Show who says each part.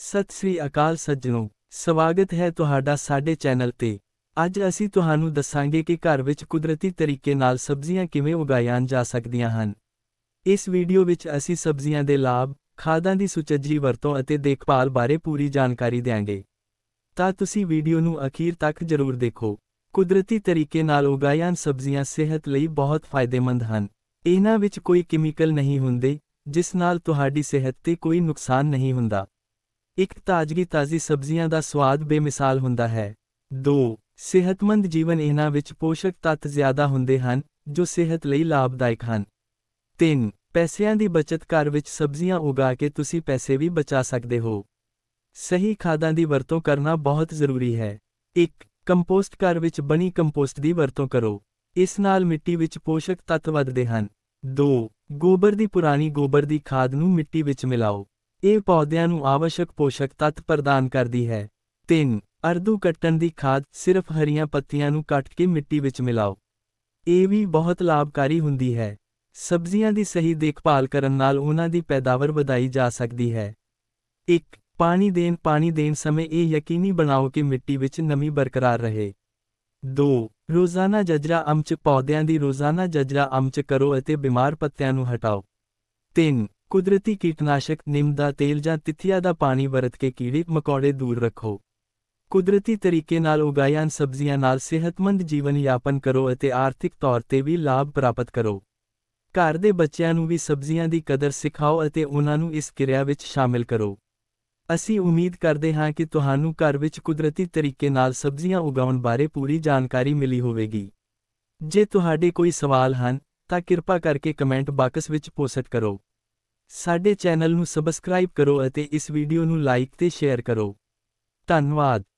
Speaker 1: ਸਤਿ ਸ੍ਰੀ ਅਕਾਲ ਸੱਜਣੋ ਸਵਾਗਤ ਹੈ ਤੁਹਾਡਾ ਸਾਡੇ ਚੈਨਲ ਤੇ ਅੱਜ ਅਸੀਂ ਤੁਹਾਨੂੰ ਦੱਸਾਂਗੇ ਕਿ ਘਰ ਵਿੱਚ ਕੁਦਰਤੀ ਤਰੀਕੇ ਨਾਲ ਸਬਜ਼ੀਆਂ ਕਿਵੇਂ ਉਗਾਈਆਂ ਜਾ ਸਕਦੀਆਂ ਹਨ ਇਸ ਵੀਡੀਓ ਵਿੱਚ ਅਸੀਂ ਸਬਜ਼ੀਆਂ ਦੇ ਲਾਭ ਖਾਦਾਂ ਦੀ ਸੁਚੱਜੀ ਵਰਤੋਂ ਅਤੇ ਦੇਖਭਾਲ ਬਾਰੇ ਪੂਰੀ ਜਾਣਕਾਰੀ ਦੇਵਾਂਗੇ ਤਾਂ ਤੁਸੀਂ ਵੀਡੀਓ ਨੂੰ ਅਖੀਰ ਤੱਕ ਜ਼ਰੂਰ ਦੇਖੋ ਕੁਦਰਤੀ ਤਰੀਕੇ ਨਾਲ ਉਗਾਈਆਂ ਸਬਜ਼ੀਆਂ ਸਿਹਤ ਲਈ ਬਹੁਤ ਫਾਇਦੇਮੰਦ ਹਨ ਇਹਨਾਂ ਵਿੱਚ ਕੋਈ ਕੈਮੀਕਲ ਨਹੀਂ ਹੁੰਦੇ ਜਿਸ ਨਾਲ ਤੁਹਾਡੀ ਸਿਹਤ ਤੇ ਕੋਈ ਨੁਕਸਾਨ ਨਹੀਂ ਹੁੰਦਾ ਇੱਕ ਤਾਜ਼ਗੀ ਤਾਜ਼ੀ ਸਬਜ਼ੀਆਂ ਦਾ ਸਵਾਦ ਬੇਮਿਸਾਲ ਹੁੰਦਾ ਹੈ 2 ਸਿਹਤਮੰਦ ਜੀਵਨ ਇਹਨਾਂ ਵਿੱਚ ਪੋਸ਼ਕ ਤੱਤ ਜ਼ਿਆਦਾ ਹੁੰਦੇ ਹਨ ਜੋ ਸਿਹਤ ਲਈ ਲਾਭਦਾਇਕ ਹਨ 3 ਪੈਸਿਆਂ ਦੀ ਬਚਤ ਕਰ ਵਿੱਚ ਸਬਜ਼ੀਆਂ ਉਗਾ ਕੇ ਤੁਸੀਂ ਪੈਸੇ ਵੀ ਬਚਾ ਸਕਦੇ ਹੋ ਸਹੀ ਖਾਦਾਂ ਦੀ ਵਰਤੋਂ ਕਰਨਾ ਬਹੁਤ ਜ਼ਰੂਰੀ ਹੈ 1 ਕੰਪੋਸਟ ਘਰ ਵਿੱਚ ਬਣੀ ਕੰਪੋਸਟ ਦੀ ਵਰਤੋਂ ਕਰੋ ਇਸ ਨਾਲ ਮਿੱਟੀ ਵਿੱਚ ਪੋਸ਼ਕ ਤੱਤ ਵਧਦੇ ਹਨ 2 ਗੋਬਰ ਦੀ ਪੁਰਾਣੀ ਗੋਬਰ ਦੀ ਖਾਦ ਨੂੰ ਮਿੱਟੀ ਵਿੱਚ ਮਿਲਾਓ ਇਹ ਪੌਦਿਆਂ ਨੂੰ ਆਵਸ਼ਕ ਪੋਸ਼ਕ ਤੱਤ ਪ੍ਰਦਾਨ ਕਰਦੀ ਹੈ 3 ਅਰਦੂ ਕੱਟਣ ਦੀ ਖਾਦ ਸਿਰਫ ਹਰੀਆਂ ਪੱਤੀਆਂ ਨੂੰ ਕੱਟ ਕੇ ਮਿੱਟੀ ਵਿੱਚ ਮਿਲਾਓ ਇਹ ਵੀ ਬਹੁਤ ਲਾਭਕਾਰੀ ਹੁੰਦੀ ਹੈ ਸਬਜ਼ੀਆਂ ਦੀ ਸਹੀ ਦੇਖਭਾਲ ਕਰਨ ਨਾਲ ਉਹਨਾਂ ਦੀ ਪੈਦਾਵਾਰ ਵਧਾਈ ਜਾ ਸਕਦੀ ਹੈ 1 ਪਾਣੀ ਦੇਣ ਪਾਣੀ ਦੇਣ ਸਮੇਂ ਇਹ ਯਕੀਨੀ ਬਣਾਓ ਕਿ ਮਿੱਟੀ ਵਿੱਚ ਨਮੀ ਬਰਕਰਾਰ ਰਹੇ 2 ਰੋਜ਼ਾਨਾ ਜਜਰਾ ਅੰਮਚ ਪੌਦਿਆਂ ਦੀ ਰੋਜ਼ਾਨਾ ਜਜਰਾ ਅੰਮਚ ਕਰੋ ਅਤੇ ਬਿਮਾਰ ਪੱਤਿਆਂ ਨੂੰ ਹਟਾਓ 3 ਕੁਦਰਤੀ ਕੀਟਨਾਸ਼ਕ ਨਿੰਮ ਦਾ ਤੇਲ ਜਾਂ ਤਿੱਥੀਆ ਦਾ ਪਾਣੀ ਵਰਤ ਕੇ ਕੀੜੇ ਮਕੌੜੇ ਦੂਰ ਰੱਖੋ ਕੁਦਰਤੀ ਤਰੀਕੇ ਨਾਲ ਉਗਾਈਆਂ ਸਬਜ਼ੀਆਂ ਨਾਲ ਸਿਹਤਮੰਦ ਜੀਵਨ ਯਾਪਨ ਕਰੋ ਅਤੇ ਆਰਥਿਕ ਤੌਰ ਤੇ ਵੀ ਲਾਭ ਪ੍ਰਾਪਤ ਕਰੋ ਘਰ ਦੇ ਬੱਚਿਆਂ ਨੂੰ ਵੀ ਸਬਜ਼ੀਆਂ ਦੀ ਕਦਰ ਸਿਖਾਓ ਅਤੇ ਉਹਨਾਂ ਨੂੰ ਇਸ ਕਿਰਿਆ ਵਿੱਚ ਸ਼ਾਮਿਲ ਕਰੋ ਅਸੀਂ ਉਮੀਦ ਕਰਦੇ ਹਾਂ ਕਿ ਤੁਹਾਨੂੰ ਘਰ ਵਿੱਚ ਕੁਦਰਤੀ ਤਰੀਕੇ ਨਾਲ ਸਬਜ਼ੀਆਂ ਉਗਾਉਣ ਬਾਰੇ ਪੂਰੀ ਜਾਣਕਾਰੀ ਮਿਲੀ ਹੋਵੇਗੀ ਜੇ ਤੁਹਾਡੇ ਕੋਈ ਸਵਾਲ ਹਨ ਤਾਂ ਕਿਰਪਾ ਕਰਕੇ ਕਮੈਂਟ ਬਾਕਸ ਵਿੱਚ ਪੋਸਟ ਕਰੋ ਸਾਡੇ ਚੈਨਲ ਨੂੰ ਸਬਸਕ੍ਰਾਈਬ ਕਰੋ ਅਤੇ ਇਸ ਵੀਡੀਓ ਨੂੰ ਲਾਈਕ ਤੇ ਸ਼ੇਅਰ ਕਰੋ ਧੰਨਵਾਦ